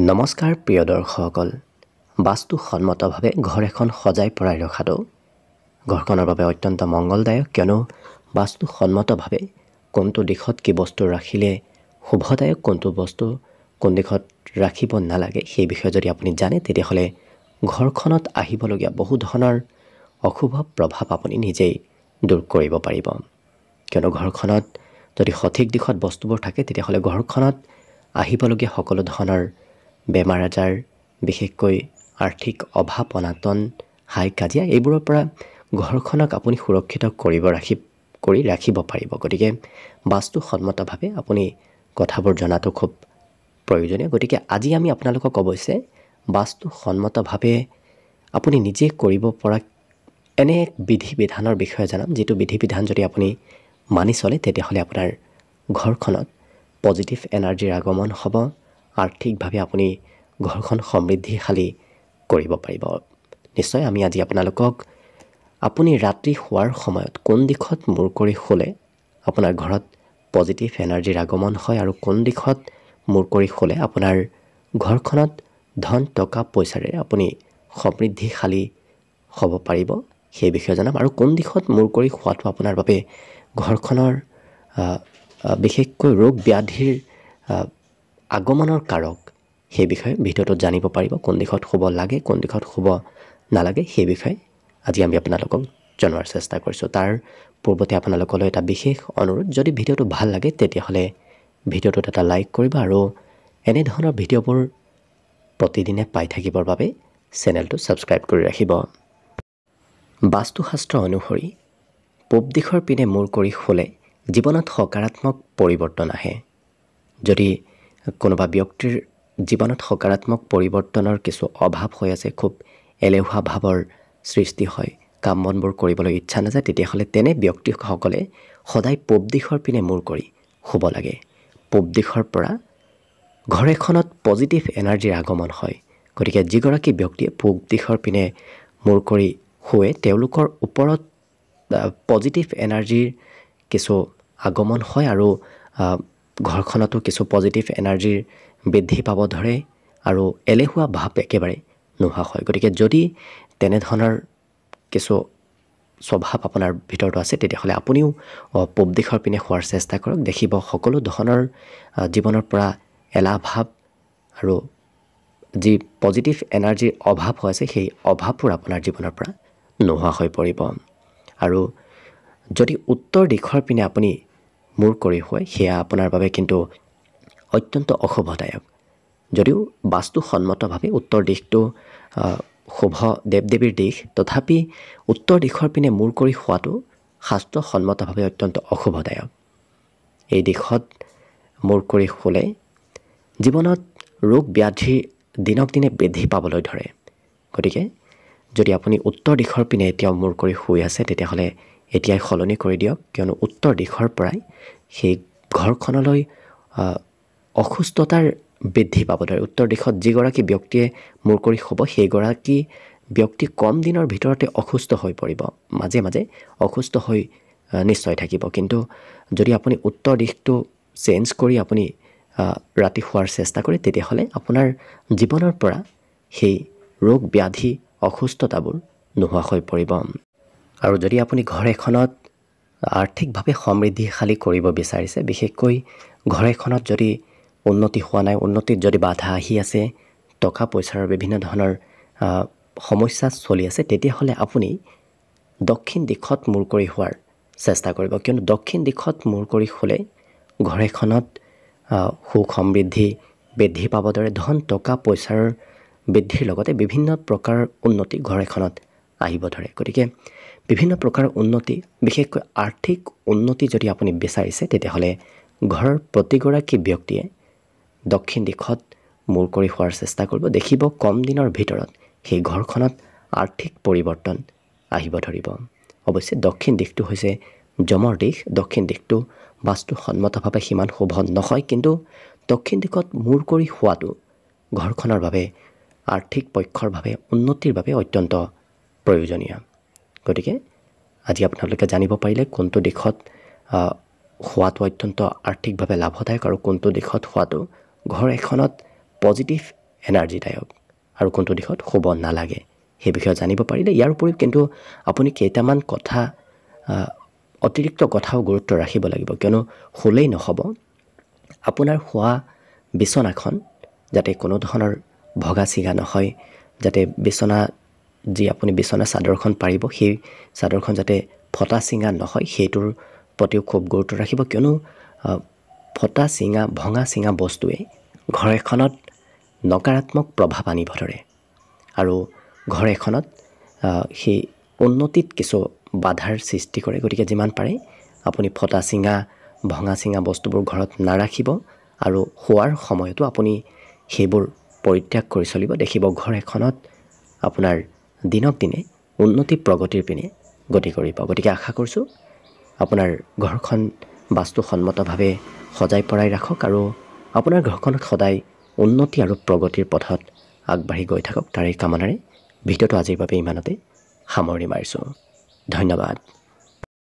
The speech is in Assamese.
নমস্কাৰ প্ৰিয় দৰ্শকসকল বাস্তুসন্মতভাৱে ঘৰ এখন সজাই পৰাই ৰখাটো ঘৰখনৰ বাবে অত্যন্ত মংগলদায়ক কিয়নো বাস্তুসন্মতভাৱে কোনটো দিশত কি বস্তু ৰাখিলে শুভদায়ক কোনটো বস্তু কোন দিশত ৰাখিব নালাগে সেই বিষয়ে যদি আপুনি জানে তেতিয়াহ'লে ঘৰখনত আহিবলগীয়া বহু ধৰণৰ অশুভ প্ৰভাৱ আপুনি নিজেই দূৰ কৰিব পাৰিব কিয়নো ঘৰখনত যদি সঠিক দিশত বস্তুবোৰ থাকে তেতিয়াহ'লে ঘৰখনত আহিবলগীয়া সকলো ধৰণৰ বেমাৰ আজাৰ বিশেষকৈ আৰ্থিক অভাৱ অনাটন হাই কাজিয়া এইবোৰৰ পৰা ঘৰখনক আপুনি সুৰক্ষিত কৰিব ৰাখি কৰি ৰাখিব পাৰিব গতিকে বাস্তুসন্মতভাৱে আপুনি কথাবোৰ জনাটো খুব প্ৰয়োজনীয় গতিকে আজি আমি আপোনালোকক অৱশ্যে বাস্তুসন্মতভাৱে আপুনি নিজে কৰিব পৰা এনে এক বিধি বিধানৰ বিষয়ে জনাম যিটো বিধি বিধান যদি আপুনি মানি চলে তেতিয়াহ'লে আপোনাৰ ঘৰখনত পজিটিভ এনাৰ্জিৰ আগমন হ'ব আৰ্থিকভাৱে আপুনি ঘৰখন সমৃদ্ধিশালী কৰিব পাৰিব নিশ্চয় আমি আজি আপোনালোকক আপুনি ৰাতি শোৱাৰ সময়ত কোন দিশত মূৰ কৰি শুলে আপোনাৰ ঘৰত পজিটিভ এনাৰ্জিৰ আগমন হয় আৰু কোন দিশত মূৰ কৰি শুলে আপোনাৰ ঘৰখনত ধন টকা পইচাৰে আপুনি সমৃদ্ধিশালী হ'ব পাৰিব সেই বিষয়ে জনাম আৰু কোন দিশত মূৰ কৰি শোৱাটো আপোনাৰ বাবে ঘৰখনৰ বিশেষকৈ ৰোগ ব্যাধিৰ আগমনৰ কাৰক সেই বিষয়ে ভিডিঅ'টোত জানিব পাৰিব কোন দিশত শুব লাগে কোন দিশত শুব নালাগে সেই বিষয়ে আজি আমি আপোনালোকক জনোৱাৰ চেষ্টা কৰিছোঁ তাৰ পূৰ্বতে আপোনালোকলৈ এটা বিশেষ অনুৰোধ যদি ভিডিঅ'টো ভাল লাগে তেতিয়াহ'লে ভিডিঅ'টোত এটা লাইক কৰিব আৰু এনেধৰণৰ ভিডিঅ'বোৰ প্ৰতিদিনে পাই থাকিবৰ বাবে চেনেলটো ছাবস্ক্ৰাইব কৰি ৰাখিব বাস্তুশাস্ত্ৰ অনুসৰি পূব দিশৰ পিনে মূৰ কৰি শুলে জীৱনত সকাৰাত্মক পৰিৱৰ্তন আহে যদি কোনোবা ব্যক্তিৰ জীৱনত সকাৰাত্মক পৰিৱৰ্তনৰ কিছু অভাৱ হৈ আছে খুব এলেহুৱা ভাৱৰ সৃষ্টি হয় কাম বনবোৰ কৰিবলৈ ইচ্ছা নাযায় তেতিয়াহ'লে তেনে ব্যক্তিসকলে সদায় পূব দিশৰ পিনে মূৰ কৰি শুব লাগে পূব দিশৰ পৰা ঘৰ এখনত পজিটিভ এনাৰ্জিৰ আগমন হয় গতিকে যিগৰাকী ব্যক্তিয়ে পূব দিশৰ পিনে মূৰ কৰি শুৱে তেওঁলোকৰ ওপৰত পজিটিভ এনাৰ্জিৰ কিছু আগমন হয় আৰু ঘৰখনতো কিছু পজিটিভ এনাৰ্জিৰ বৃদ্ধি পাব ধৰে আৰু এলেহুৱা ভাৱ একেবাৰে নোহোৱা হয় গতিকে যদি তেনেধৰণৰ কিছু স্বভাৱ আপোনাৰ ভিতৰতো আছে তেতিয়াহ'লে আপুনিও পূব দিশৰ পিনে হোৱাৰ চেষ্টা কৰক দেখিব সকলো ধৰণৰ জীৱনৰ পৰা এলাহ ভাৱ আৰু যি পজিটিভ এনাৰ্জিৰ অভাৱ হৈ আছে সেই অভাৱবোৰ আপোনাৰ জীৱনৰ পৰা নোহোৱা হৈ পৰিব আৰু যদি উত্তৰ দিশৰ পিনে আপুনি মূৰ কৰি হয় সেয়া আপোনাৰ বাবে কিন্তু অত্যন্ত অশুভদায়ক যদিও বাস্তুসন্মতভাৱে উত্তৰ দিশটো শুভ দেৱ দেৱীৰ দিশ তথাপি উত্তৰ দিশৰ পিনে মূৰ কৰি শোৱাটো শাস্ত্ৰসন্মতভাৱে অত্যন্ত অশুভদায়ক এই দিশত মূৰ কৰি শুলে জীৱনত ৰোগ ব্যাধি দিনক দিনে বৃদ্ধি পাবলৈ ধৰে গতিকে যদি আপুনি উত্তৰ দিশৰ পিনে এতিয়াও মূৰ কৰি শুই আছে তেতিয়াহ'লে এতিয়াই সলনি কৰি দিয়ক কিয়নো উত্তৰ দিশৰ পৰাই সেই ঘৰখনলৈ অসুস্থতাৰ বৃদ্ধি পাব ধৰে উত্তৰ দিশত যিগৰাকী ব্যক্তিয়ে মূৰ কৰি হ'ব সেইগৰাকী ব্যক্তি কম দিনৰ ভিতৰতে অসুস্থ হৈ পৰিব মাজে মাজে অসুস্থ হৈ নিশ্চয় থাকিব কিন্তু যদি আপুনি উত্তৰ দিশটো চেঞ্জ কৰি আপুনি ৰাতি শোৱাৰ চেষ্টা কৰে তেতিয়াহ'লে আপোনাৰ জীৱনৰ পৰা সেই ৰোগ ব্যাধি অসুস্থতাবোৰ নোহোৱা হৈ পৰিব আৰু যদি আপুনি ঘৰ এখনত আৰ্থিকভাৱে সমৃদ্ধিশালী কৰিব বিচাৰিছে বিশেষকৈ ঘৰ এখনত যদি উন্নতি হোৱা নাই উন্নতিত যদি বাধা আহি আছে টকা পইচাৰ বিভিন্ন ধৰণৰ সমস্যা চলি আছে তেতিয়াহ'লে আপুনি দক্ষিণ দিশত মূৰ কৰি হোৱাৰ চেষ্টা কৰিব কিয়নো দক্ষিণ দিশত মূৰ কৰি হ'লে ঘৰ এখনত সুখ সমৃদ্ধি বৃদ্ধি পাবৰ দৰে ধন টকা পইচাৰ বৃদ্ধিৰ লগতে বিভিন্ন প্ৰকাৰৰ উন্নতি ঘৰ এখনত আহিব ধৰে গতিকে বিভিন্ন প্ৰকাৰৰ উন্নতি বিশেষকৈ আৰ্থিক উন্নতি যদি আপুনি বিচাৰিছে তেতিয়াহ'লে ঘৰৰ প্ৰতিগৰাকী ব্যক্তিয়ে দক্ষিণ দিশত মূৰ কৰি হোৱাৰ চেষ্টা কৰিব দেখিব কম দিনৰ ভিতৰত সেই ঘৰখনত আৰ্থিক পৰিৱৰ্তন আহিব ধৰিব অৱশ্যে দক্ষিণ দিশটো হৈছে যমৰ দিশ দক্ষিণ দিশটো বাস্তুসন্মতভাৱে সিমান শুভ নহয় কিন্তু দক্ষিণ দিশত মূৰ কৰি হোৱাটো ঘৰখনৰ বাবে আৰ্থিক পক্ষৰ বাবে উন্নতিৰ বাবে অত্যন্ত প্ৰয়োজনীয় গতিকে আজি আপোনালোকে জানিব পাৰিলে কোনটো দিশত হোৱাটো অত্যন্ত আৰ্থিকভাৱে লাভদায়ক আৰু কোনটো দিশত হোৱাটো ঘৰ এখনত পজিটিভ এনাৰ্জিদায়ক আৰু কোনটো দিশত হ'ব নালাগে সেই বিষয়ে জানিব পাৰিলে ইয়াৰ উপৰিও কিন্তু আপুনি কেইটামান কথা অতিৰিক্ত কথাও গুৰুত্ব ৰাখিব লাগিব কিয়নো শুলেই নহ'ব আপোনাৰ শোৱা বিচনাখন যাতে কোনো ধৰণৰ ভগা চিগা নহয় যাতে বিচনা যি আপুনি বিচনা চাদৰখন পাৰিব সেই চাদৰখন যাতে ফটা চিঙা নহয় সেইটোৰ প্ৰতিও খুব গুৰুত্ব ৰাখিব কিয়নো ফটা চিঙা ভঙা চিঙা বস্তুৱে ঘৰ এখনত নকাৰাত্মক প্ৰভাৱ আনিব ধৰে আৰু ঘৰ এখনত সেই উন্নতিত কিছু বাধাৰ সৃষ্টি কৰে গতিকে যিমান পাৰে আপুনি ফটা চিঙা ভঙা চিঙা বস্তুবোৰ ঘৰত নাৰাখিব আৰু শোৱাৰ সময়তো আপুনি সেইবোৰ পৰিত্যাগ কৰি চলিব দেখিব ঘৰ এখনত আপোনাৰ দিনক দিনে উন্নতি প্ৰগতিৰ পিনে গতি কৰিব গতিকে আশা কৰিছোঁ আপোনাৰ ঘৰখন বাস্তুসন্মতভাৱে সজাই পৰাই ৰাখক আৰু আপোনাৰ ঘৰখন সদায় উন্নতি আৰু প্ৰগতিৰ পথত আগবাঢ়ি গৈ থাকক তাৰে কামনাৰে ভিডিঅ'টো আজিৰ বাবে ইমানতে সামৰণি মাৰিছোঁ ধন্যবাদ